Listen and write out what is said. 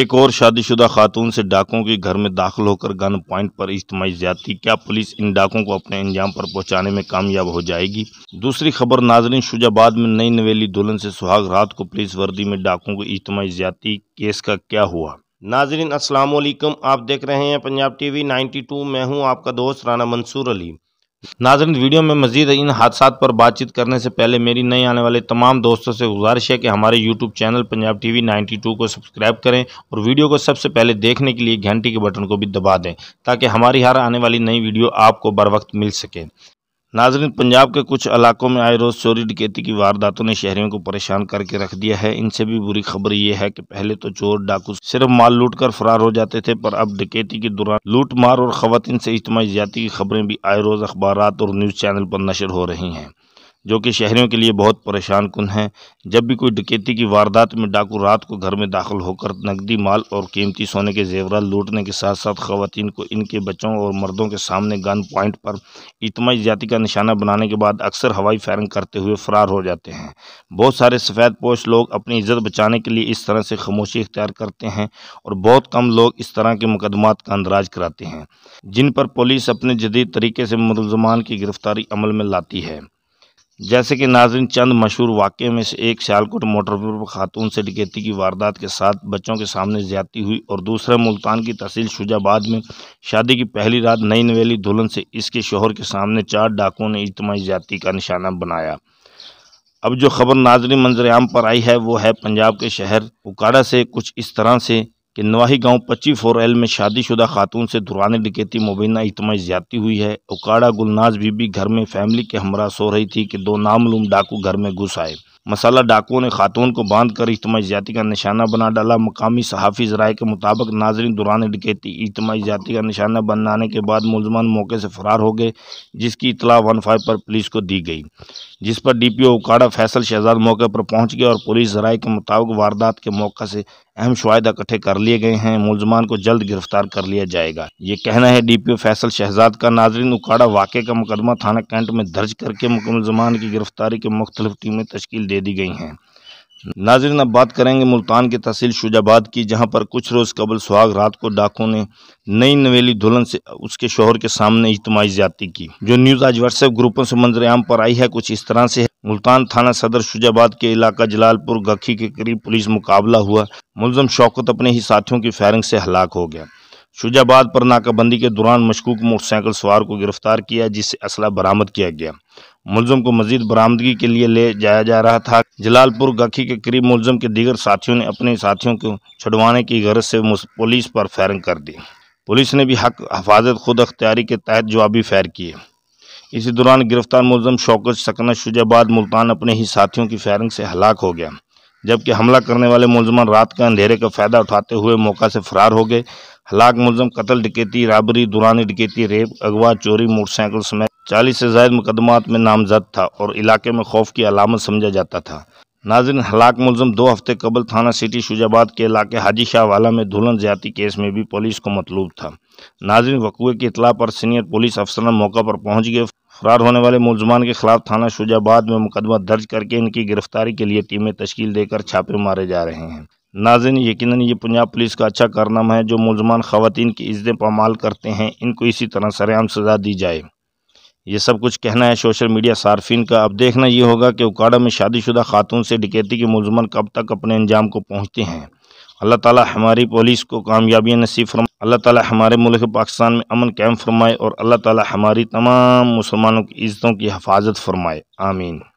एक और शादीशुदा खातून से डाकों के घर में दाखिल होकर गन पॉइंट पर इज्तमाही ज्यादा क्या पुलिस इन डाकों को अपने अंजाम पर पहुंचाने में कामयाब हो जाएगी दूसरी खबर नाजरीन शुजाबाद में नई नवेली दुल्हन से सुहाग रात को पुलिस वर्दी में डाकों को इज्तमाही ज्यादा केस का क्या हुआ नाजरीन असलम आप देख रहे हैं पंजाब टीवी टू मैं हूँ आपका दोस्त राना मंसूर अली नाजरन वीडियो में मजीद इन हादसा पर बातचीत करने से पहले मेरी नई आने वाले तमाम दोस्तों से गुजारिश है कि हमारे YouTube channel Punjab TV two को सब्सक्राइब करें और वीडियो को सबसे पहले देखने के लिए घंटी के बटन को भी दबा दें ताकि हमारी हर आने वाली नई वीडियो आपको बर वक्त मिल सके नाजरीन पंजाब के कुछ इलाकों में आए रोज़ चोरी डकैती की वारदातों ने शहरियों को परेशान करके रख दिया है इनसे भी बुरी खबर यह है कि पहले तो चोर डाकू सिर्फ माल लूट कर फरार हो जाते थे पर अब डकैती के दौरान लूट मार और ख़वान से इज्तमी ज्यादा की खबरें भी आए रोज़ अखबार और न्यूज़ चैनल पर नशर हो रही हैं जो कि शहरों के लिए बहुत परेशान कुन है जब भी कोई डकैती की वारदात में डाकू रात को घर में दाखिल होकर नकदी माल और कीमती सोने के जेवरा लूटने के साथ साथ खवतिन को इनके बच्चों और मर्दों के सामने गन पॉइंट पर इतमाही जाति का निशाना बनाने के बाद अक्सर हवाई फायरिंग करते हुए फ़रार हो जाते हैं बहुत सारे सफ़ेद पोश लोग अपनी इज़्ज़त बचाने के लिए इस तरह से खामोशी इख्तियार करते हैं और बहुत कम लोग इस तरह के मुकदमा का अंदराज कराते हैं जिन पर पुलिस अपने जदीद तरीके से मुलजमान की गिरफ्तारी अमल में लाती है जैसे कि नाजरन चंद मशहूर वाक़े में से एक सियालकोट मोटर पर खातून से डिकेती की वारदात के साथ बच्चों के सामने ज्यादती हुई और दूसरा मुल्तान की तहसील शुजाबाद में शादी की पहली रात नई नवेली दुल्हन से इसके शोहर के सामने चार डाकुओं ने इजमाही ज्यादती का निशाना बनाया अब जो खबर नाजरी मंजर आम पर आई है वो है पंजाब के शहर उकाड़ा से कुछ इस तरह से कि नवाही गांव पच्ची फोर एल में शादीशुदा खातून से दुरान डिकेती मुबैना इतमाई ज़्यादा हुई है उकाड़ा गुलनाज बीबी घर में फैमिली के हमरा सो रही थी कि दो नामलूम डाकू घर में घुस आए मसाला डाकुओं ने खातून को बांध कर इतम ज्यादती का निशाना बना डाला मकामी सहाफ़ी जराए के मुताबिक नाजरीन दुरान डिकेती इजमाई ज्यादती का निशाना बनाने के बाद मुलजमान मौके से फरार हो गए जिसकी इतला वन फाइव पर पुलिस को दी गई जिस पर D P O Okara Faisal Shahzad मौके पर पहुंच गया और पुलिस जराये के मुताबिक वारदात के मौके से अहम शुदा इकट्ठे कर लिए गए हैं मुलजमान को जल्द गिरफ्तार कर लिया जाएगा ये कहना है D P O Faisal Shahzad का नाजरीन उकाड़ा वाक़े का मुकदमा थाना कैंट में दर्ज करके मुलजमान की गिरफ्तारी की मुख्तलिफ टीमें तश्ल दे दी गई हैं नाजरन अब बात करेंगे मुल्तान के तहसील शुजाबाद की जहां पर कुछ रोज़ कबल सुहाग रात को डाकों ने नई नवेली दुल्हन से उसके शोहर के सामने इजमाही ज्यादा की जो न्यूज़ आज व्हाट्सएप ग्रुपों से मंजरेआम पर आई है कुछ इस तरह से मुल्तान थाना सदर शुजाबाद के इलाका जलालपुर गखी के करीब पुलिस मुकाबला हुआ मुलम शौकत अपने ही साथियों की फायरिंग से हलाक हो गया शुजाबाद पर नाकाबंदी के दौरान मशकूक मोटरसाइकिल सवार को गिरफ्तार किया जिससे असला बरामद किया गया मुलजम को मजीद बरामदगी के लिए ले जाया जा रहा था जलालपुर गाखी के करीब मुलजम के दीगर साथियों ने अपने साथियों को छुड़वाने की गरज से पुलिस पर फायरिंग कर दी पुलिस ने भी हक हफाजत खुद अख्तियारी के तहत जवाबी फायर किए इसी दौरान गिरफ्तार मुलम शौकत सकना शुजाबाद मुल्तान अपने ही साथियों की फायरिंग से हलाक हो गया जबकि हमला करने वाले मुलजमान रात का अंधेरे का फ़ायदा उठाते हुए मौका से फरार हो गए हलाक मुलम कतल डकैती राबरी दुरानी डकैती रेप अगवा चोरी मोटरसाइकिल समेत चालीस से जायद मुकदमात में नामजद था और इलाके में खौफ की अलामत समझा जाता था नाजिन हलाक मुलम दो हफ्ते कबल थाना सिटी शुजाबाद के इलाके हाजी शाह वाला में दुल्हन ज्यादा केस में भी पुलिस को मतलूब था नाजिन वकूए की इतला पर सीनियर पुलिस अफसर मौका पर पहुंच गए फरार होने वाले मुलजमान के खिलाफ थाना शुजाबाद में मुकदमा दर्ज करके इनकी गिरफ्तारी के लिए टीमें तश्कील देकर छापे मारे जा रहे हैं नाजन यकीन ये पंजाब पुलिस का अच्छा कारनामा है जो मुलजमान खातन की इज्जत पमाल करते हैं इनको इसी तरह सरेआम सज़ा दी जाए ये सब कुछ कहना है सोशल मीडिया सार्फिन का अब देखना ये होगा कि उकाड़ा में शादीशुदा खातून से डिकेती के मुलजमान कब तक अपने अंजाम को पहुँचते हैं अल्लाह ताला हमारी पुलिस को कामयाबियाँ नसीब फरमाए अल्लाह ताला हमारे मुल्क पाकिस्तान में अमन कैम फरमाए और अल्लाह ताला हमारी तमाम मुसलमानों की इज़्ज़तों की हफाजत फरमाए आमीन